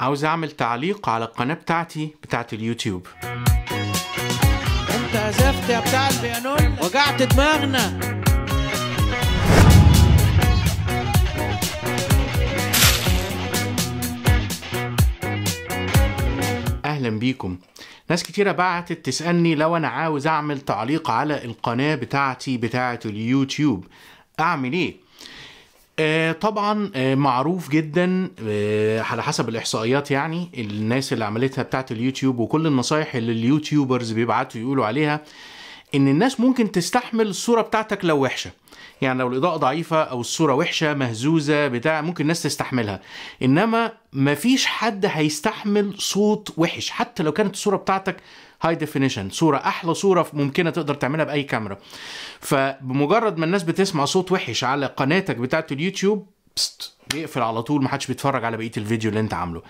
عاوز اعمل تعليق على القناه بتاعتي بتاعت اليوتيوب انت عزفت يا بتاع البيانون وجعت دماغنا اهلا بيكم ناس كتيرة بعتت تسألني لو أنا عاوز أعمل تعليق على القناة بتاعتي بتاعت اليوتيوب أعمل إيه؟ آه، طبعا آه، معروف جدا آه، على حسب الاحصائيات يعني الناس اللي عملتها بتاعت اليوتيوب وكل النصايح اللي اليوتيوبرز بيبعتوا يقولوا عليها ان الناس ممكن تستحمل الصوره بتاعتك لو وحشه يعني لو الاضاءه ضعيفه او الصوره وحشه مهزوزه بتاع ممكن الناس تستحملها انما مفيش حد هيستحمل صوت وحش حتى لو كانت الصوره بتاعتك هاي ديفينيشن صوره احلى صوره ممكنه تقدر تعملها باي كاميرا فبمجرد ما الناس بتسمع صوت وحش على قناتك بتاعه اليوتيوب بست بيقفل على طول ما حدش بيتفرج على بقيه الفيديو اللي انت عامله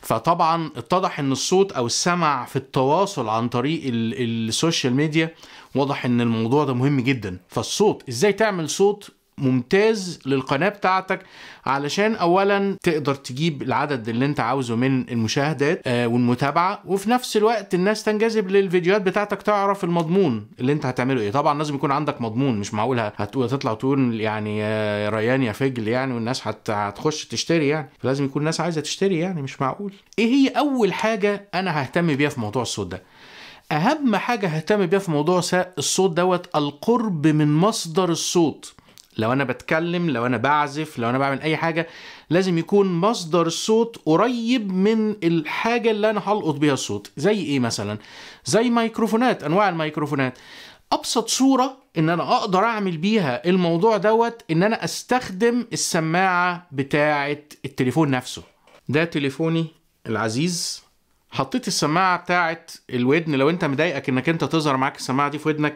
فطبعا اتضح ان الصوت او السمع في التواصل عن طريق السوشيال ميديا واضح ان الموضوع ده مهم جدا فالصوت ازاي تعمل صوت ممتاز للقناة بتاعتك علشان اولا تقدر تجيب العدد اللي انت عاوزه من المشاهدات آه، والمتابعة وفي نفس الوقت الناس تنجذب للفيديوهات بتاعتك تعرف المضمون اللي انت هتعمله ايه طبعا لازم يكون عندك مضمون مش معقول هتقول تطلع تقول يعني آه، ريان يا فجل يعني والناس هتخش تشتري يعني فلازم يكون الناس عايزة تشتري يعني مش معقول ايه هي اول حاجة انا ههتم بيها في موضوع الصوت ده اهم حاجة ههتم بيها في موضوع الصوت دوت القرب من مصدر الصوت لو انا بتكلم لو انا بعزف لو انا بعمل اي حاجه لازم يكون مصدر الصوت قريب من الحاجه اللي انا هلقط بيها الصوت زي ايه مثلا زي ميكروفونات انواع الميكروفونات ابسط صوره ان انا اقدر اعمل بيها الموضوع دوت ان انا استخدم السماعه بتاعه التليفون نفسه ده تليفوني العزيز حطيت السماعه بتاعه الودن لو انت مضايقك انك انت تظهر معاك السماعه دي في ودنك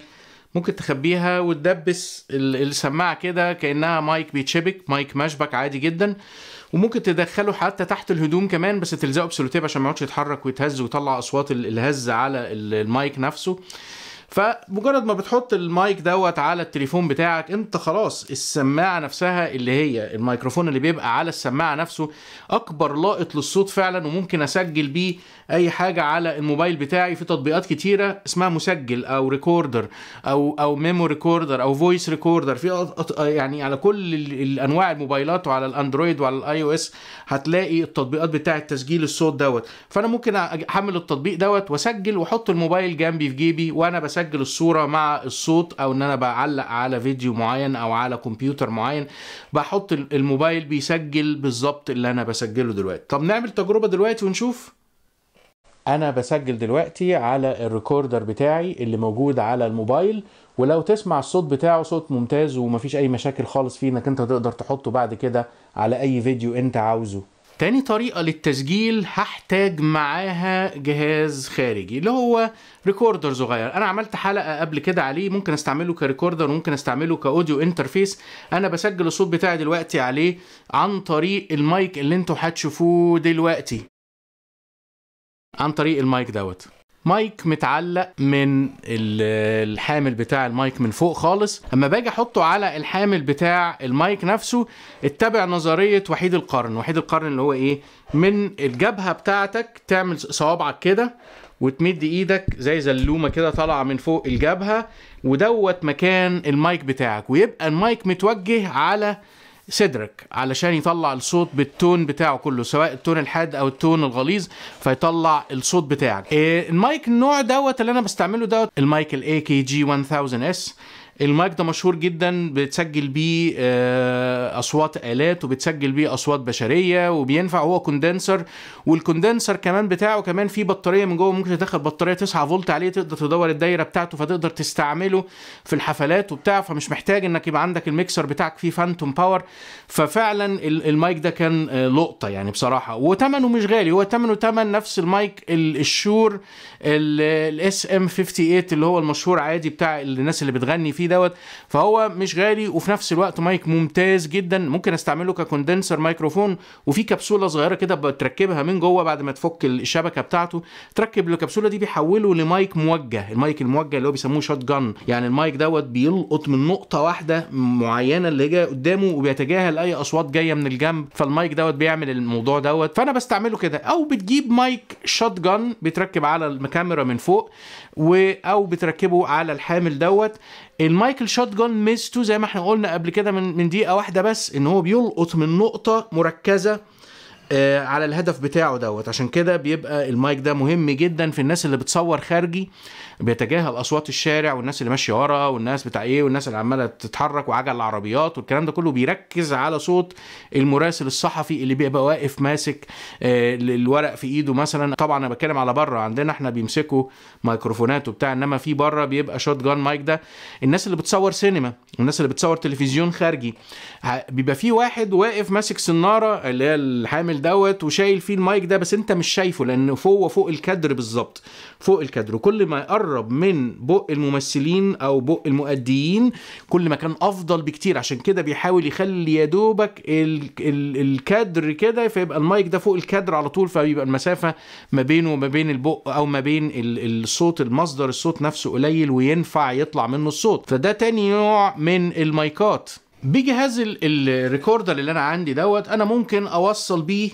ممكن تخبيها وتدبس السماعه كده كانها مايك بيتشبك مايك مشبك عادي جدا وممكن تدخله حتى تحت الهدوم كمان بس تلزقه بسلوتيب عشان ما يقعدش يتحرك ويتهز ويطلع اصوات الهز على المايك نفسه فمجرد ما بتحط المايك دوت على التليفون بتاعك انت خلاص السماعه نفسها اللي هي الميكروفون اللي بيبقى على السماعه نفسه اكبر لائط للصوت فعلا وممكن اسجل بيه اي حاجه على الموبايل بتاعي في تطبيقات كتيره اسمها مسجل او ريكوردر او او ميمو ريكوردر او فويس ريكوردر في يعني على كل الانواع الموبايلات وعلى الاندرويد وعلى الاي او اس هتلاقي التطبيقات بتاعه تسجيل الصوت دوت فانا ممكن احمل التطبيق دوت واسجل واحط الموبايل جنبي في جيبي وانا بسجل بسجل الصوره مع الصوت او ان انا بعلق على فيديو معين او على كمبيوتر معين بحط الموبايل بيسجل بالظبط اللي انا بسجله دلوقتي طب نعمل تجربه دلوقتي ونشوف انا بسجل دلوقتي على الريكوردر بتاعي اللي موجود على الموبايل ولو تسمع الصوت بتاعه صوت ممتاز ومفيش اي مشاكل خالص فيه انك انت تقدر تحطه بعد كده على اي فيديو انت عاوزه تاني طريقة للتسجيل هحتاج معاها جهاز خارجي اللي هو ريكوردر صغير انا عملت حلقة قبل كده عليه ممكن استعمله كريكوردر وممكن استعمله كاوديو انترفيس انا بسجل الصوت بتاعي دلوقتي عليه عن طريق المايك اللي انتوا هتشوفوه دلوقتي عن طريق المايك دوت مايك متعلق من الحامل بتاع المايك من فوق خالص اما باجي احطه على الحامل بتاع المايك نفسه اتبع نظريه وحيد القرن وحيد القرن اللي هو ايه من الجبهه بتاعتك تعمل صوابعك كده وتمد ايدك زي زلومه كده طالعه من فوق الجبهه ودوت مكان المايك بتاعك ويبقى المايك متوجه على سيدرك علشان يطلع الصوت بالتون بتاعه كله سواء التون الحاد او التون الغليظ فيطلع الصوت بتاعك إيه، المايك النوع دوت اللي انا بستعمله دوت المايك الاي كي جي 1000 اس المايك ده مشهور جدا بتسجل بيه آه، اصوات الات وبتسجل بيه اصوات بشريه وبينفع هو كوندنسر والكوندنسر كمان بتاعه كمان فيه بطاريه من جوه ممكن تدخل بطاريه 9 فولت عليه تقدر تدور الدايره بتاعته فتقدر تستعمله في الحفلات وبتاع فمش محتاج انك يبقى عندك الميكسر بتاعك فيه فانتوم باور ففعلا المايك ده كان آه، لقطه يعني بصراحه وثمنه مش غالي هو ثمنه ثمن نفس المايك الشور الاس ام 58 اللي هو المشهور عادي بتاع الناس اللي بتغني فيه فيه دوت فهو مش غالي وفي نفس الوقت مايك ممتاز جدا ممكن استعمله ككوندنسر مايكروفون وفي كبسوله صغيره كده بتركبها من جوه بعد ما تفك الشبكه بتاعته تركب الكبسوله دي بيحوله لمايك موجه المايك الموجه اللي هو بيسموه شوت جن يعني المايك دوت بيلقط من نقطه واحده معينه اللي جايه قدامه وبيتجاهل اي اصوات جايه من الجنب فالمايك دوت بيعمل الموضوع دوت فانا بستعمله كده او بتجيب مايك شوت جن بيتركب على الكاميرا من فوق و او بتركبه على الحامل دوت المايكل شوت جون ميزته زي ما احنا قلنا قبل كده من من دقيقه واحده بس ان هو بيلقط من نقطه مركزه آه، على الهدف بتاعه دوت عشان كده بيبقى المايك ده مهم جدا في الناس اللي بتصور خارجي بيتجاهل اصوات الشارع والناس اللي ماشيه ورا والناس بتاع ايه والناس اللي عماله تتحرك وعجل العربيات والكلام ده كله بيركز على صوت المراسل الصحفي اللي بيبقى واقف ماسك آه، الورق في ايده مثلا طبعا انا بتكلم على بره عندنا احنا بيمسكوا ميكروفونات وبتاع انما في بره بيبقى شوت جان مايك ده الناس اللي بتصور سينما والناس اللي بتصور تلفزيون خارجي بيبقى في واحد واقف ماسك سناره اللي هي الحامل دوت وشايل فيه المايك ده بس انت مش شايفه لان فوق فوق الكادر بالظبط فوق الكادر وكل ما يقرب من بق الممثلين او بق المؤديين كل ما كان افضل بكتير عشان كده بيحاول يخلي يا دوبك ال... ال... الكادر كده فيبقى المايك ده فوق الكادر على طول فبيبقى المسافه ما بينه وما بين البق او ما بين ال... الصوت المصدر الصوت نفسه قليل وينفع يطلع منه الصوت فده تاني نوع من المايكات بجهاز الريكوردر اللي انا عندي دوت انا ممكن اوصل بيه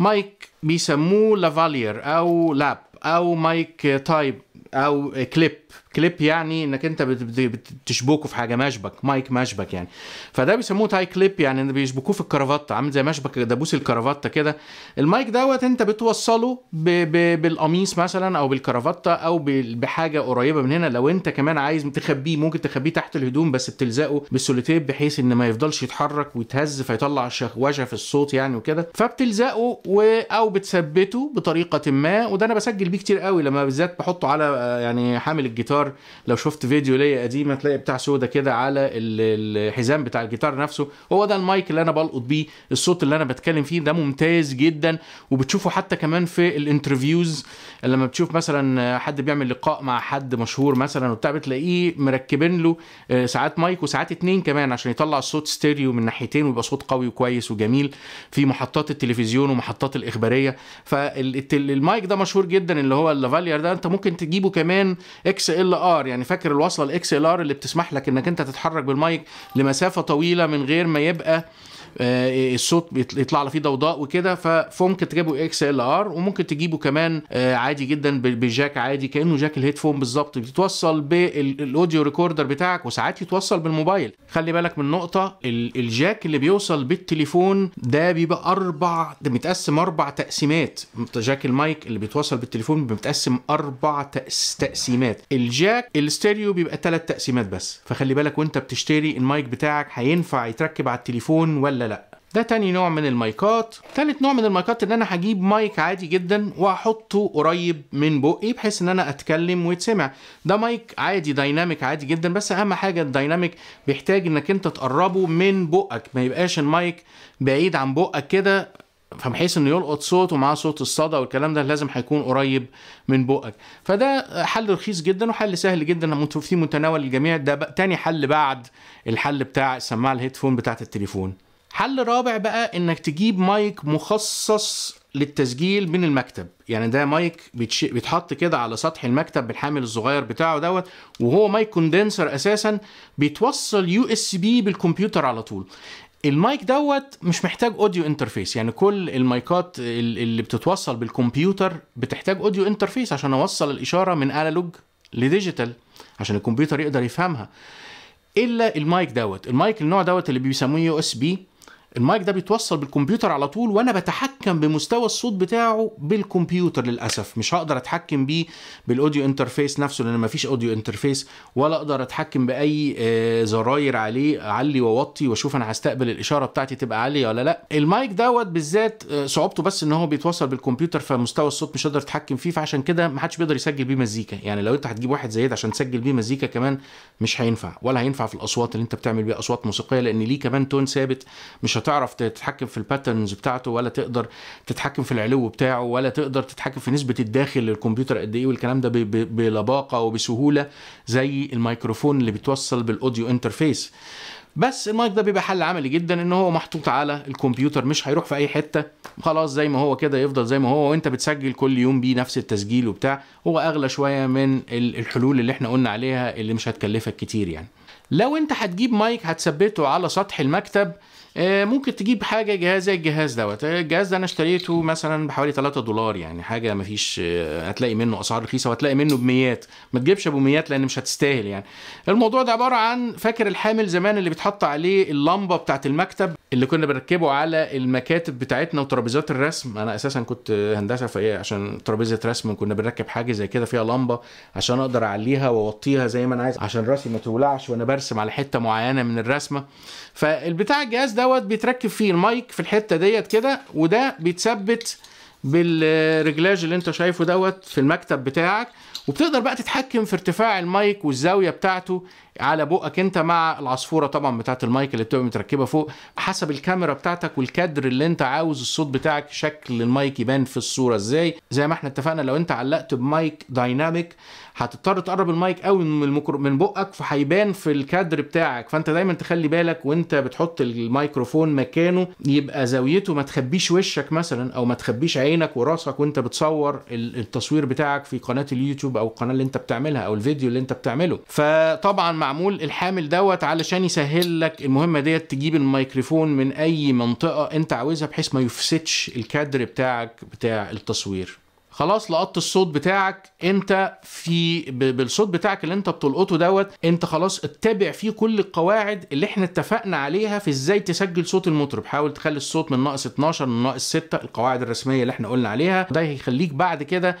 مايك بيسموه لافالير او لاب او مايك تايب او كليب كليب يعني انك انت بتشبكه في حاجه مشبك مايك مشبك يعني فده بيسموه تاي كليب يعني بيشبكوه في الكرافته عامل زي مشبك دبوس الكرافته كده المايك دوت انت بتوصله بـ بـ بالقميص مثلا او بالكرافته او بحاجه قريبه من هنا لو انت كمان عايز تخبيه ممكن تخبيه تحت الهدوم بس بتلزقه بالسوليتيب بحيث ان ما يفضلش يتحرك ويتهز فيطلع في الصوت يعني وكده فبتلزقه و او بتثبته بطريقه ما وده انا بسجل بيه كتير قوي لما بالذات بحطه على آه، يعني حامل الجهاز الجيتار لو شفت فيديو ليا قديمه تلاقي بتاع سودا كده على الحزام بتاع الجيتار نفسه هو ده المايك اللي انا بلقط بيه الصوت اللي انا بتكلم فيه ده ممتاز جدا وبتشوفه حتى كمان في الانترفيوز لما بتشوف مثلا حد بيعمل لقاء مع حد مشهور مثلا وبتاع بتلاقيه مركبين له آه، ساعات مايك وساعات اتنين كمان عشان يطلع الصوت ستيريو من ناحيتين ويبقى صوت قوي وكويس وجميل في محطات التلفزيون ومحطات الاخباريه فالمايك ده مشهور جدا اللي هو اللافالير ده انت ممكن تجيبه كمان اكس ال ار يعني فاكر الوصله الاكس ال ار اللي بتسمح لك انك انت تتحرك بالمايك لمسافه طويله من غير ما يبقى آه، الصوت بيطلع له فيه ضوضاء وكده فممكن تجيبه اكس ال ار وممكن تجيبه كمان آه، عادي جدا بجاك عادي كانه جاك الهيدفون بالظبط بيتوصل بالاوديو ريكوردر بتاعك وساعات يتوصل بالموبايل خلي بالك من نقطه الجاك اللي بيوصل بالتليفون ده بيبقى اربع ده متقسم اربع تقسيمات جاك المايك اللي بيتوصل بالتليفون بيبقى متقسم اربع تقسيمات الجاك الاستيريو بيبقى ثلاث تقسيمات بس فخلي بالك وانت بتشتري المايك بتاعك هينفع يتركب على التليفون ولا ده تاني نوع من المايكات تالت نوع من المايكات ان انا هجيب مايك عادي جدا واحطه قريب من بقي بحيث ان انا اتكلم ويتسمع ده مايك عادي دايناميك عادي جدا بس اهم حاجه الدايناميك بيحتاج انك انت تقربه من بقك ما يبقاش المايك بعيد عن بقك كده فبحيث انه يلقط صوت ومعاه صوت الصدى والكلام ده لازم هيكون قريب من بقك فده حل رخيص جدا وحل سهل جدا في متناول الجميع ده تاني حل بعد الحل بتاع السماعه الهيدفون بتاعه التليفون حل رابع بقى انك تجيب مايك مخصص للتسجيل من المكتب يعني ده مايك بيتحط كده على سطح المكتب بالحامل الصغير بتاعه دوت وهو مايك كوندنسر اساسا بيتوصل يو اس بي بالكمبيوتر على طول المايك دوت مش محتاج اوديو انترفيس يعني كل المايكات اللي بتتوصل بالكمبيوتر بتحتاج اوديو انترفيس عشان اوصل الاشاره من انالوج لديجيتال عشان الكمبيوتر يقدر يفهمها الا المايك دوت المايك النوع دوت اللي بيسموه يو اس بي المايك ده بيتوصل بالكمبيوتر على طول وانا بتحكم بمستوى الصوت بتاعه بالكمبيوتر للاسف مش هقدر اتحكم بيه بالاوديو انترفيس نفسه لان مفيش اوديو انترفيس ولا اقدر اتحكم باي آه، زراير عليه اعلي واوطي واشوف انا هستقبل الاشاره بتاعتي تبقى عاليه ولا لا المايك دوت بالذات آه، صعوبته بس ان هو بيتوصل بالكمبيوتر فمستوى الصوت مش هقدر اتحكم فيه فعشان كده ما حدش بيقدر يسجل بيه مزيكا يعني لو انت هتجيب واحد زي ده عشان تسجل بيه مزيكا كمان مش هينفع ولا هينفع في الاصوات اللي انت بتعمل بيها اصوات موسيقيه لان ليه كمان تون ثابت مش هتعرف تتحكم في الباترنز بتاعته ولا تقدر تتحكم في العلو بتاعه ولا تقدر تتحكم في نسبه الداخل للكمبيوتر قد ايه والكلام ده بلباقه وبسهوله زي الميكروفون اللي بيتوصل بالاوديو انترفيس بس المايك ده بيبقى حل عملي جدا ان هو محطوط على الكمبيوتر مش هيروح في اي حته خلاص زي ما هو كده يفضل زي ما هو وانت بتسجل كل يوم بيه نفس التسجيل وبتاع هو اغلى شويه من الحلول اللي احنا قلنا عليها اللي مش هتكلفك كتير يعني لو انت هتجيب مايك هتثبته على سطح المكتب آه، ممكن تجيب حاجه جهاز زي الجهاز دوت آه، الجهاز ده انا اشتريته مثلا بحوالي 3 دولار يعني حاجه ما فيش آه، هتلاقي منه اسعار رخيصه وهتلاقي منه بميات ما تجيبش بميات لان مش هتستاهل يعني الموضوع ده عباره عن فاكر الحامل زمان اللي بيتحط عليه اللمبه بتاعه المكتب اللي كنا بنركبه على المكاتب بتاعتنا وترابيزات الرسم انا اساسا كنت هندسه فايه عشان ترابيزه رسم كنا بنركب حاجه زي كده فيها لمبه عشان اقدر اعليها واوطيها زي ما انا عايز عشان راسي ما تولعش وانا برسم على حته معينه من الرسمه فالبتاع الجهاز ده دوت بيتركب فيه المايك في الحته ديت كده وده بيتثبت بالرجلاج اللي انت شايفه دوت في المكتب بتاعك وبتقدر بقى تتحكم في ارتفاع المايك والزاويه بتاعته على بقك انت مع العصفوره طبعا بتاعه المايك اللي بتبقى متركبه فوق حسب الكاميرا بتاعتك والكادر اللي انت عاوز الصوت بتاعك شكل المايك يبان في الصوره ازاي زي ما احنا اتفقنا لو انت علقت بمايك دايناميك هتضطر تقرب المايك قوي من من بقك فهيبان في الكادر بتاعك فانت دايما تخلي بالك وانت بتحط الميكروفون مكانه يبقى زاويته ما تخبيش وشك مثلا او ما تخبيش عينك وراسك وانت بتصور التصوير بتاعك في قناه اليوتيوب او القناه اللي انت بتعملها او الفيديو اللي انت بتعمله فطبعا معمول الحامل دوت علشان يسهل لك المهمه ديت تجيب الميكروفون من اي منطقه انت عاوزها بحيث ما يفسدش الكادر بتاعك بتاع التصوير خلاص لقطت الصوت بتاعك انت في بالصوت بتاعك اللي انت بتلقطه دوت انت خلاص اتبع فيه كل القواعد اللي احنا اتفقنا عليها في ازاي تسجل صوت المطرب حاول تخلي الصوت من ناقص 12 من ناقص 6 القواعد الرسميه اللي احنا قلنا عليها ده هيخليك بعد كده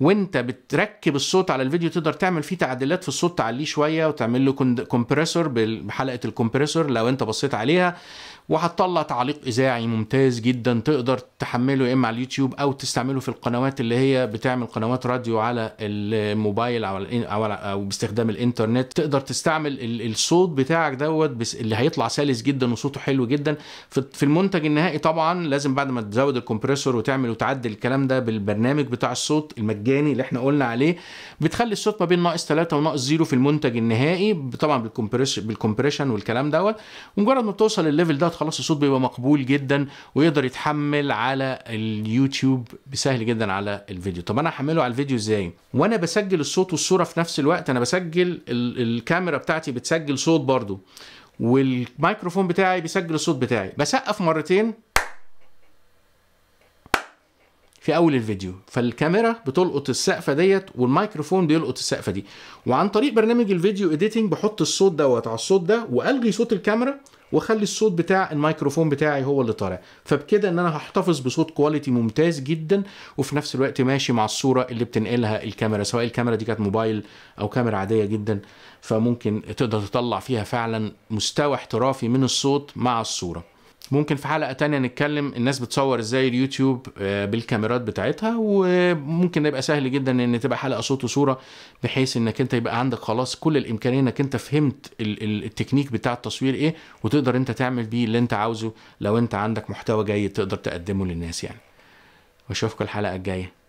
وانت بتركب الصوت على الفيديو تقدر تعمل فيه تعديلات في الصوت تعليه شويه وتعمل له كومبريسور بحلقه الكومبريسور لو انت بصيت عليها وهتطلع تعليق اذاعي ممتاز جدا تقدر تحمله يا اما على اليوتيوب او تستعمله في القنوات اللي هي بتعمل قنوات راديو على الموبايل او او, أو باستخدام الانترنت تقدر تستعمل الصوت بتاعك دوت اللي هيطلع سلس جدا وصوته حلو جدا في المنتج النهائي طبعا لازم بعد ما تزود الكمبريسور وتعمل وتعدل الكلام ده بالبرنامج بتاع الصوت المجاني المجاني اللي احنا قلنا عليه بتخلي الصوت ما بين ناقص 3 وناقص 0 في المنتج النهائي طبعا بالكمبريشن بالكمبريشن والكلام دوت ومجرد ما بتوصل الليفل ده خلاص الصوت بيبقى مقبول جدا ويقدر يتحمل على اليوتيوب بسهل جدا على الفيديو طب انا هحمله على الفيديو ازاي وانا بسجل الصوت والصوره في نفس الوقت انا بسجل الكاميرا بتاعتي بتسجل صوت برضو والميكروفون بتاعي بيسجل الصوت بتاعي بسقف مرتين في اول الفيديو فالكاميرا بتلقط السقفه ديت والميكروفون بيلقط السقفه دي وعن طريق برنامج الفيديو اديتنج بحط الصوت دوت على الصوت ده والغي صوت الكاميرا واخلي الصوت بتاع الميكروفون بتاعي هو اللي طالع فبكده ان انا هحتفظ بصوت كواليتي ممتاز جدا وفي نفس الوقت ماشي مع الصوره اللي بتنقلها الكاميرا سواء الكاميرا دي كانت موبايل او كاميرا عاديه جدا فممكن تقدر تطلع فيها فعلا مستوى احترافي من الصوت مع الصوره ممكن في حلقه تانية نتكلم الناس بتصور ازاي اليوتيوب آه، بالكاميرات بتاعتها وممكن يبقى سهل جدا ان تبقى حلقه صوت وصوره بحيث انك انت يبقى عندك خلاص كل الامكانيه انك انت فهمت التكنيك بتاع التصوير ايه وتقدر انت تعمل بيه اللي انت عاوزه لو انت عندك محتوى جيد تقدر تقدمه للناس يعني واشوفكم الحلقه الجايه